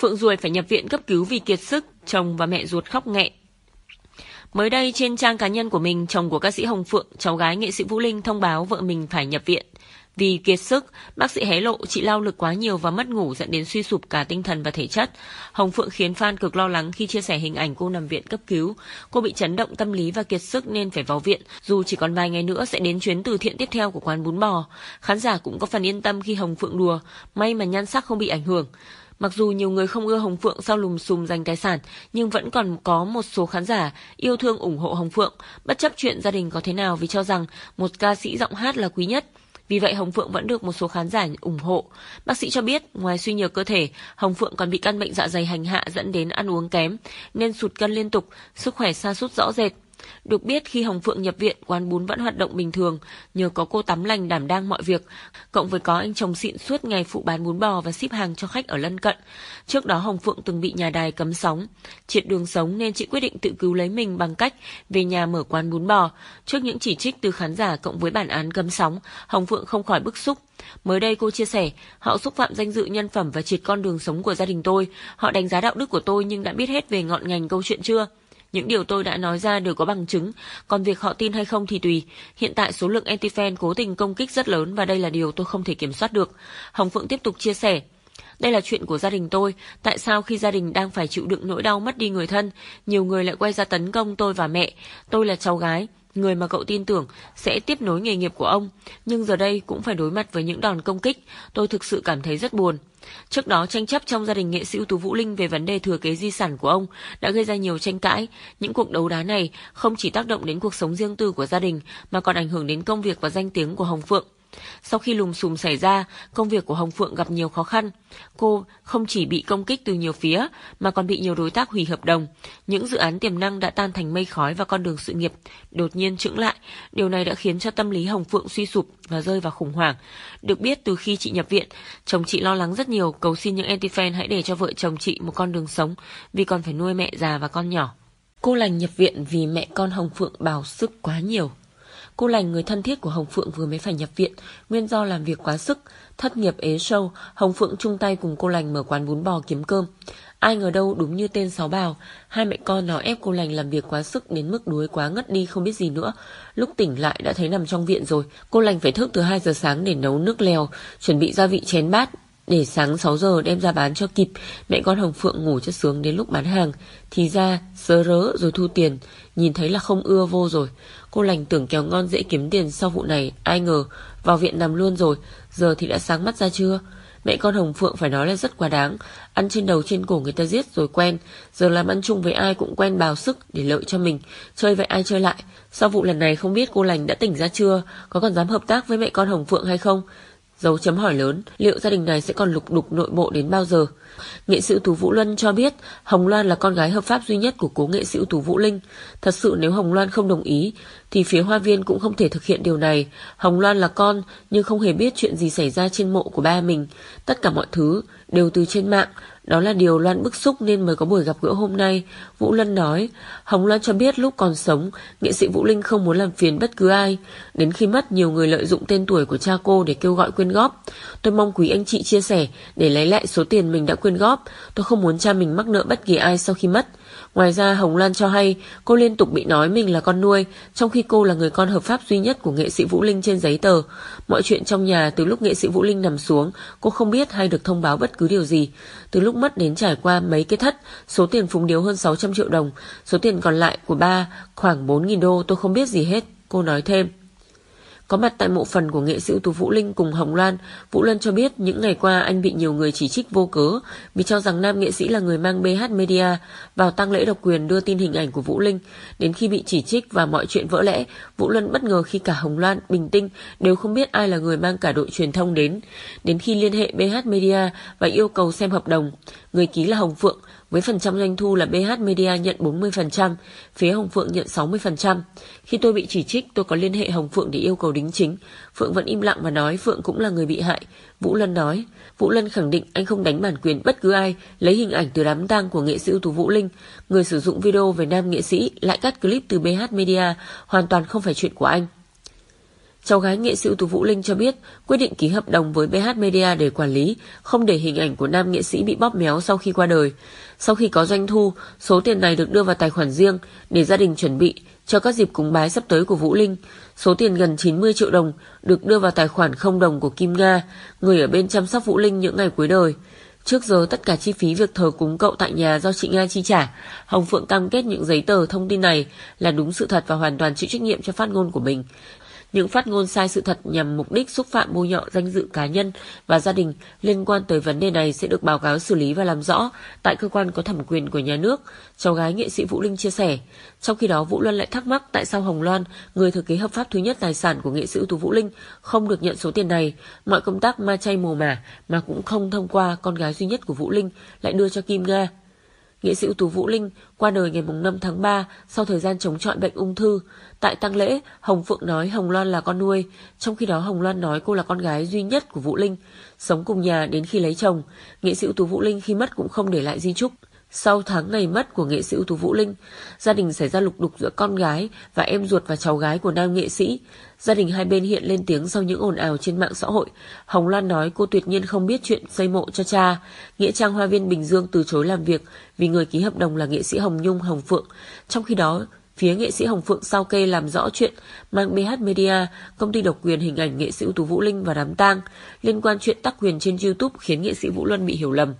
Phượng Ruồi phải nhập viện cấp cứu vì kiệt sức, chồng và mẹ ruột khóc nghẹn. Mới đây trên trang cá nhân của mình, chồng của ca sĩ Hồng Phượng, cháu gái nghệ sĩ Vũ Linh thông báo vợ mình phải nhập viện. Vì kiệt sức, bác sĩ hé lộ chị lao lực quá nhiều và mất ngủ dẫn đến suy sụp cả tinh thần và thể chất. Hồng Phượng khiến fan cực lo lắng khi chia sẻ hình ảnh cô nằm viện cấp cứu. Cô bị chấn động tâm lý và kiệt sức nên phải vào viện, dù chỉ còn vài ngày nữa sẽ đến chuyến từ thiện tiếp theo của quán bún bò. Khán giả cũng có phần yên tâm khi Hồng Phượng đùa, may mà nhan sắc không bị ảnh hưởng. Mặc dù nhiều người không ưa Hồng Phượng sau lùm xùm giành tài sản, nhưng vẫn còn có một số khán giả yêu thương ủng hộ Hồng Phượng, bất chấp chuyện gia đình có thế nào vì cho rằng một ca sĩ giọng hát là quý nhất. Vì vậy Hồng Phượng vẫn được một số khán giả ủng hộ. Bác sĩ cho biết, ngoài suy nhược cơ thể, Hồng Phượng còn bị căn bệnh dạ dày hành hạ dẫn đến ăn uống kém, nên sụt cân liên tục, sức khỏe sa sút rõ rệt. Được biết khi Hồng Phượng nhập viện, quán bún vẫn hoạt động bình thường, nhờ có cô tắm lành đảm đang mọi việc, cộng với có anh chồng xịn suốt ngày phụ bán bún bò và ship hàng cho khách ở lân cận. Trước đó Hồng Phượng từng bị nhà đài cấm sóng, triệt đường sống nên chị quyết định tự cứu lấy mình bằng cách về nhà mở quán bún bò. Trước những chỉ trích từ khán giả cộng với bản án cấm sóng, Hồng Phượng không khỏi bức xúc. Mới đây cô chia sẻ, họ xúc phạm danh dự nhân phẩm và triệt con đường sống của gia đình tôi. Họ đánh giá đạo đức của tôi nhưng đã biết hết về ngọn ngành câu chuyện chưa? Những điều tôi đã nói ra đều có bằng chứng, còn việc họ tin hay không thì tùy. Hiện tại số lượng anti-fan cố tình công kích rất lớn và đây là điều tôi không thể kiểm soát được. Hồng Phượng tiếp tục chia sẻ. Đây là chuyện của gia đình tôi, tại sao khi gia đình đang phải chịu đựng nỗi đau mất đi người thân, nhiều người lại quay ra tấn công tôi và mẹ, tôi là cháu gái người mà cậu tin tưởng sẽ tiếp nối nghề nghiệp của ông, nhưng giờ đây cũng phải đối mặt với những đòn công kích, tôi thực sự cảm thấy rất buồn. Trước đó tranh chấp trong gia đình nghệ sĩ ưu tú Vũ Linh về vấn đề thừa kế di sản của ông đã gây ra nhiều tranh cãi. Những cuộc đấu đá này không chỉ tác động đến cuộc sống riêng tư của gia đình mà còn ảnh hưởng đến công việc và danh tiếng của Hồng Phượng. Sau khi lùm xùm xảy ra, công việc của Hồng Phượng gặp nhiều khó khăn. Cô không chỉ bị công kích từ nhiều phía mà còn bị nhiều đối tác hủy hợp đồng. Những dự án tiềm năng đã tan thành mây khói và con đường sự nghiệp đột nhiên chững lại. Điều này đã khiến cho tâm lý Hồng Phượng suy sụp và rơi vào khủng hoảng. Được biết từ khi chị nhập viện, chồng chị lo lắng rất nhiều, cầu xin những anti-fan hãy để cho vợ chồng chị một con đường sống vì còn phải nuôi mẹ già và con nhỏ. Cô lành nhập viện vì mẹ con Hồng Phượng bào sức quá nhiều. Cô lành người thân thiết của Hồng Phượng vừa mới phải nhập viện, nguyên do làm việc quá sức, thất nghiệp ế sâu, Hồng Phượng chung tay cùng cô lành mở quán bún bò kiếm cơm. Ai ngờ đâu đúng như tên sáu bào, hai mẹ con nó ép cô lành làm việc quá sức đến mức đuối quá ngất đi không biết gì nữa. Lúc tỉnh lại đã thấy nằm trong viện rồi, cô lành phải thức từ 2 giờ sáng để nấu nước lèo, chuẩn bị gia vị chén bát, để sáng 6 giờ đem ra bán cho kịp Mẹ con Hồng Phượng ngủ cho sướng đến lúc bán hàng Thì ra sớ rớ rồi thu tiền Nhìn thấy là không ưa vô rồi Cô lành tưởng kéo ngon dễ kiếm tiền sau vụ này Ai ngờ vào viện nằm luôn rồi Giờ thì đã sáng mắt ra chưa Mẹ con Hồng Phượng phải nói là rất quá đáng Ăn trên đầu trên cổ người ta giết rồi quen Giờ làm ăn chung với ai cũng quen bào sức Để lợi cho mình Chơi vậy ai chơi lại Sau vụ lần này không biết cô lành đã tỉnh ra chưa Có còn dám hợp tác với mẹ con Hồng Phượng hay không Dấu chấm hỏi lớn, liệu gia đình này sẽ còn lục đục nội bộ đến bao giờ? Nghệ sĩ Tú Vũ Luân cho biết Hồng Loan là con gái hợp pháp duy nhất của cố nghệ sĩ Tú Vũ Linh. Thật sự nếu Hồng Loan không đồng ý thì phía Hoa Viên cũng không thể thực hiện điều này. Hồng Loan là con nhưng không hề biết chuyện gì xảy ra trên mộ của ba mình. Tất cả mọi thứ đều từ trên mạng. Đó là điều Loan bức xúc nên mới có buổi gặp gỡ hôm nay. Vũ Lân nói, Hồng Loan cho biết lúc còn sống, nghệ sĩ Vũ Linh không muốn làm phiền bất cứ ai. Đến khi mất, nhiều người lợi dụng tên tuổi của cha cô để kêu gọi quyên góp. Tôi mong quý anh chị chia sẻ để lấy lại số tiền mình đã quyên góp. Tôi không muốn cha mình mắc nợ bất kỳ ai sau khi mất. Ngoài ra Hồng Loan cho hay cô liên tục bị nói mình là con nuôi, trong khi cô là người con hợp pháp duy nhất của nghệ sĩ Vũ Linh trên giấy tờ. Mọi chuyện trong nhà từ lúc nghệ sĩ Vũ Linh nằm xuống, cô không biết hay được thông báo bất cứ điều gì. Từ lúc cũng mất đến trải qua mấy cái thất, số tiền phúng điếu hơn 600 triệu đồng, số tiền còn lại của ba khoảng 4.000 đô tôi không biết gì hết, cô nói thêm. Có mặt tại mộ phần của nghệ sĩ ưu tú Vũ Linh cùng Hồng Loan, Vũ Lân cho biết những ngày qua anh bị nhiều người chỉ trích vô cớ vì cho rằng nam nghệ sĩ là người mang BH Media vào tăng lễ độc quyền đưa tin hình ảnh của Vũ Linh. Đến khi bị chỉ trích và mọi chuyện vỡ lẽ, Vũ Lân bất ngờ khi cả Hồng Loan, Bình Tinh đều không biết ai là người mang cả đội truyền thông đến. Đến khi liên hệ BH Media và yêu cầu xem hợp đồng, người ký là Hồng Phượng, với phần trăm doanh thu là BH Media nhận 40%, phía Hồng Phượng nhận 60%. Khi tôi bị chỉ trích, tôi có liên hệ Hồng Phượng để yêu cầu đính chính. Phượng vẫn im lặng và nói Phượng cũng là người bị hại. Vũ Lân nói, Vũ Lân khẳng định anh không đánh bản quyền bất cứ ai, lấy hình ảnh từ đám tang của nghệ sĩ ưu tú Vũ Linh. Người sử dụng video về nam nghệ sĩ lại cắt clip từ BH Media, hoàn toàn không phải chuyện của anh. Cháu gái nghệ sĩ ưu tú Vũ Linh cho biết quyết định ký hợp đồng với BH Media để quản lý, không để hình ảnh của nam nghệ sĩ bị bóp méo sau khi qua đời. Sau khi có doanh thu, số tiền này được đưa vào tài khoản riêng để gia đình chuẩn bị cho các dịp cúng bái sắp tới của Vũ Linh. Số tiền gần 90 triệu đồng được đưa vào tài khoản không đồng của Kim Nga, người ở bên chăm sóc Vũ Linh những ngày cuối đời. Trước giờ tất cả chi phí việc thờ cúng cậu tại nhà do chị Nga chi trả. Hồng Phượng cam kết những giấy tờ thông tin này là đúng sự thật và hoàn toàn chịu trách nhiệm cho phát ngôn của mình những phát ngôn sai sự thật nhằm mục đích xúc phạm bôi nhọ danh dự cá nhân và gia đình liên quan tới vấn đề này sẽ được báo cáo xử lý và làm rõ tại cơ quan có thẩm quyền của nhà nước, cháu gái nghệ sĩ Vũ Linh chia sẻ. Trong khi đó, Vũ Luân lại thắc mắc tại sao Hồng Loan, người thừa kế hợp pháp thứ nhất tài sản của nghệ sĩ ưu tú Vũ Linh, không được nhận số tiền này. Mọi công tác ma chay mồ mả mà cũng không thông qua con gái duy nhất của Vũ Linh lại đưa cho Kim Nga, Nghệ sĩ ưu tú Vũ Linh qua đời ngày 5 tháng 3 sau thời gian chống chọi bệnh ung thư. Tại tang lễ, Hồng Phượng nói Hồng Loan là con nuôi, trong khi đó Hồng Loan nói cô là con gái duy nhất của Vũ Linh, sống cùng nhà đến khi lấy chồng. Nghệ sĩ ưu tú Vũ Linh khi mất cũng không để lại di chúc. Sau tháng ngày mất của nghệ sĩ ưu tú Vũ Linh, gia đình xảy ra lục đục giữa con gái và em ruột và cháu gái của nam nghệ sĩ. Gia đình hai bên hiện lên tiếng sau những ồn ào trên mạng xã hội. Hồng Loan nói cô tuyệt nhiên không biết chuyện xây mộ cho cha. Nghĩa Trang Hoa Viên Bình Dương từ chối làm việc vì người ký hợp đồng là nghệ sĩ Hồng Nhung Hồng Phượng. Trong khi đó, phía nghệ sĩ Hồng Phượng sao kê làm rõ chuyện mang BH Media, công ty độc quyền hình ảnh nghệ sĩ ưu tú Vũ Linh và đám tang liên quan chuyện tác quyền trên YouTube khiến nghệ sĩ Vũ Luân bị hiểu lầm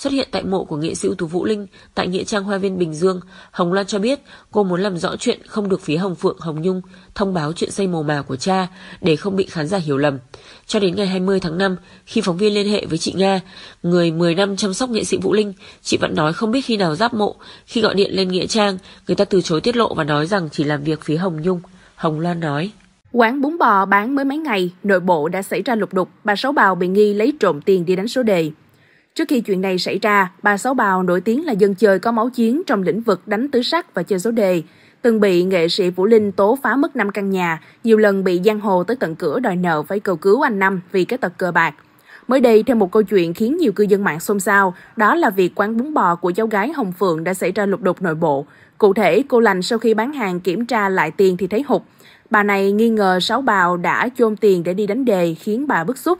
xuất hiện tại mộ của nghệ sĩ ưu tú Vũ Linh tại Nghĩa Trang Hoa Viên Bình Dương, Hồng Loan cho biết cô muốn làm rõ chuyện không được phía Hồng Phượng Hồng Nhung thông báo chuyện xây mồ mà của cha để không bị khán giả hiểu lầm. Cho đến ngày 20 tháng 5, khi phóng viên liên hệ với chị Nga, người 10 năm chăm sóc nghệ sĩ Vũ Linh, chị vẫn nói không biết khi nào giáp mộ. Khi gọi điện lên Nghĩa Trang, người ta từ chối tiết lộ và nói rằng chỉ làm việc phía Hồng Nhung. Hồng Loan nói. Quán bún bò bán mới mấy ngày, nội bộ đã xảy ra lục đục, bà Sáu Bào bị nghi lấy trộm tiền đi đánh số đề. Trước khi chuyện này xảy ra, bà Sáu Bào nổi tiếng là dân chơi có máu chiến trong lĩnh vực đánh tứ sắc và chơi số đề. Từng bị nghệ sĩ Vũ Linh tố phá mất 5 căn nhà, nhiều lần bị giang hồ tới tận cửa đòi nợ phải cầu cứu anh Năm vì cái tật cờ bạc. Mới đây, thêm một câu chuyện khiến nhiều cư dân mạng xôn xao, đó là việc quán bún bò của cháu gái Hồng Phượng đã xảy ra lục đục nội bộ. Cụ thể, cô lành sau khi bán hàng kiểm tra lại tiền thì thấy hụt. Bà này nghi ngờ Sáu Bào đã chôn tiền để đi đánh đề khiến bà bức xúc.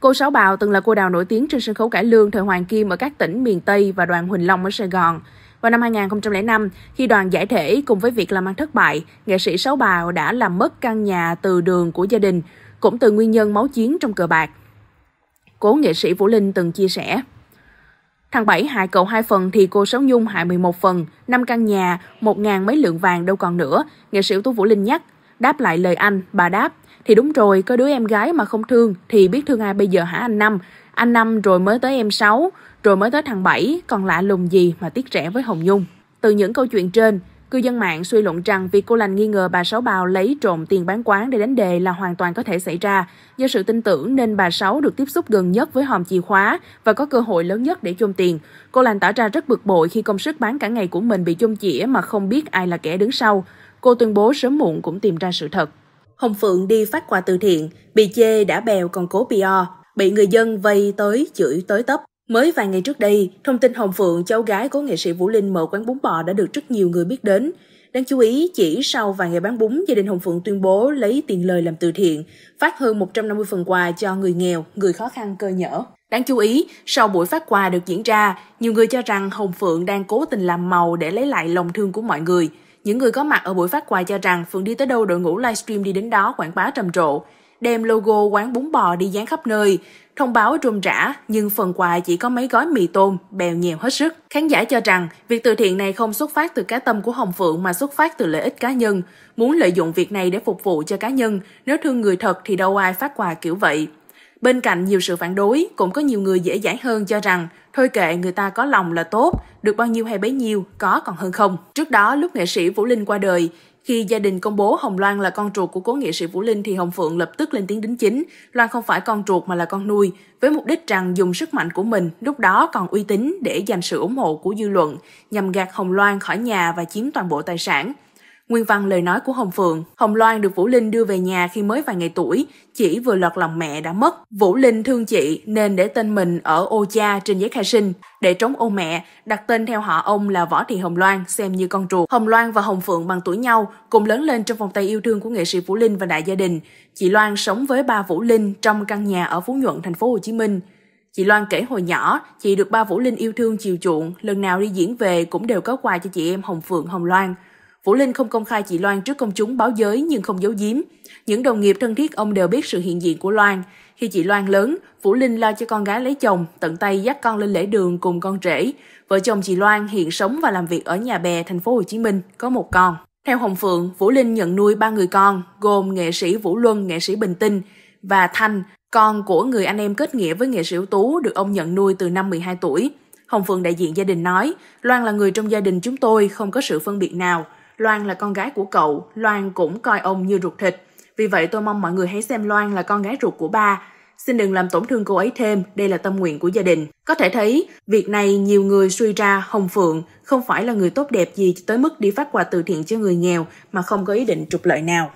Cô Sáu Bào từng là cô đào nổi tiếng trên sân khấu cải lương thời Hoàng Kim ở các tỉnh miền Tây và đoàn Huỳnh Long ở Sài Gòn. Vào năm 2005, khi đoàn giải thể cùng với việc làm ăn thất bại, nghệ sĩ Sáu Bào đã làm mất căn nhà từ đường của gia đình, cũng từ nguyên nhân máu chiến trong cờ bạc. Cố nghệ sĩ Vũ Linh từng chia sẻ. Thằng Bảy hại cậu hai phần thì cô Sáu Nhung hại 11 phần, năm căn nhà, một ngàn mấy lượng vàng đâu còn nữa, nghệ sĩ Tú Vũ Linh nhắc. Đáp lại lời anh, bà đáp, thì đúng rồi, có đứa em gái mà không thương thì biết thương ai bây giờ hả anh Năm? Anh Năm rồi mới tới em 6, rồi mới tới thằng 7, còn lạ lùng gì mà tiếc rẻ với Hồng Nhung. Từ những câu chuyện trên, cư dân mạng suy luận rằng việc cô lành nghi ngờ bà Sáu Bào lấy trộm tiền bán quán để đánh đề là hoàn toàn có thể xảy ra. Do sự tin tưởng nên bà Sáu được tiếp xúc gần nhất với hòm chìa khóa và có cơ hội lớn nhất để chôn tiền. Cô lành tỏ ra rất bực bội khi công sức bán cả ngày của mình bị chôn chĩa mà không biết ai là kẻ đứng sau. Cô tuyên bố sớm muộn cũng tìm ra sự thật. Hồng Phượng đi phát quà từ thiện, bị chê đã bèo còn cố PR, bị người dân vây tới chửi tới tấp. Mới vài ngày trước đây, thông tin Hồng Phượng, cháu gái của nghệ sĩ Vũ Linh mở quán bún bò đã được rất nhiều người biết đến. Đáng chú ý, chỉ sau vài ngày bán bún, gia đình Hồng Phượng tuyên bố lấy tiền lời làm từ thiện, phát hơn 150 phần quà cho người nghèo, người khó khăn cơ nhở. Đáng chú ý, sau buổi phát quà được diễn ra, nhiều người cho rằng Hồng Phượng đang cố tình làm màu để lấy lại lòng thương của mọi người. Những người có mặt ở buổi phát quà cho rằng Phượng đi tới đâu đội ngũ livestream đi đến đó quảng bá trầm trộ, đem logo quán bún bò đi dán khắp nơi, thông báo rôm rã nhưng phần quà chỉ có mấy gói mì tôm, bèo nhèo hết sức. Khán giả cho rằng việc từ thiện này không xuất phát từ cá tâm của Hồng Phượng mà xuất phát từ lợi ích cá nhân, muốn lợi dụng việc này để phục vụ cho cá nhân, nếu thương người thật thì đâu ai phát quà kiểu vậy. Bên cạnh nhiều sự phản đối, cũng có nhiều người dễ dãi hơn cho rằng thôi kệ người ta có lòng là tốt, được bao nhiêu hay bấy nhiêu, có còn hơn không. Trước đó, lúc nghệ sĩ Vũ Linh qua đời, khi gia đình công bố Hồng Loan là con ruột của cố nghệ sĩ Vũ Linh thì Hồng Phượng lập tức lên tiếng đính chính. Loan không phải con ruột mà là con nuôi, với mục đích rằng dùng sức mạnh của mình, lúc đó còn uy tín để giành sự ủng hộ của dư luận, nhằm gạt Hồng Loan khỏi nhà và chiếm toàn bộ tài sản. Nguyên văn lời nói của Hồng Phượng, Hồng Loan được Vũ Linh đưa về nhà khi mới vài ngày tuổi, chỉ vừa lọt lòng mẹ đã mất. Vũ Linh thương chị nên để tên mình ở ô cha trên giấy khai sinh. Để trống ô mẹ, đặt tên theo họ ông là Võ Thị Hồng Loan, xem như con ruột. Hồng Loan và Hồng Phượng bằng tuổi nhau, cùng lớn lên trong vòng tay yêu thương của nghệ sĩ Vũ Linh và đại gia đình. Chị Loan sống với ba Vũ Linh trong căn nhà ở Phú Nhuận, thành phố Hồ Chí Minh. Chị Loan kể hồi nhỏ, chị được ba Vũ Linh yêu thương chiều chuộng, lần nào đi diễn về cũng đều có quà cho chị em Hồng Phượng, Hồng Loan. Vũ Linh không công khai chị Loan trước công chúng báo giới nhưng không giấu giếm. Những đồng nghiệp thân thiết ông đều biết sự hiện diện của Loan. Khi chị Loan lớn, Vũ Linh lo cho con gái lấy chồng, tận tay dắt con lên lễ đường cùng con rể. Vợ chồng chị Loan hiện sống và làm việc ở nhà bè thành phố Hồ Chí Minh, có một con. Theo Hồng Phượng, Vũ Linh nhận nuôi ba người con, gồm nghệ sĩ Vũ Luân, nghệ sĩ Bình Tinh và Thanh, con của người anh em kết nghĩa với nghệ sĩ ưu tú được ông nhận nuôi từ năm 12 tuổi. Hồng Phượng đại diện gia đình nói, Loan là người trong gia đình chúng tôi, không có sự phân biệt nào. Loan là con gái của cậu, Loan cũng coi ông như ruột thịt. Vì vậy tôi mong mọi người hãy xem Loan là con gái ruột của ba. Xin đừng làm tổn thương cô ấy thêm, đây là tâm nguyện của gia đình. Có thể thấy, việc này nhiều người suy ra Hồng Phượng không phải là người tốt đẹp gì tới mức đi phát quà từ thiện cho người nghèo mà không có ý định trục lợi nào.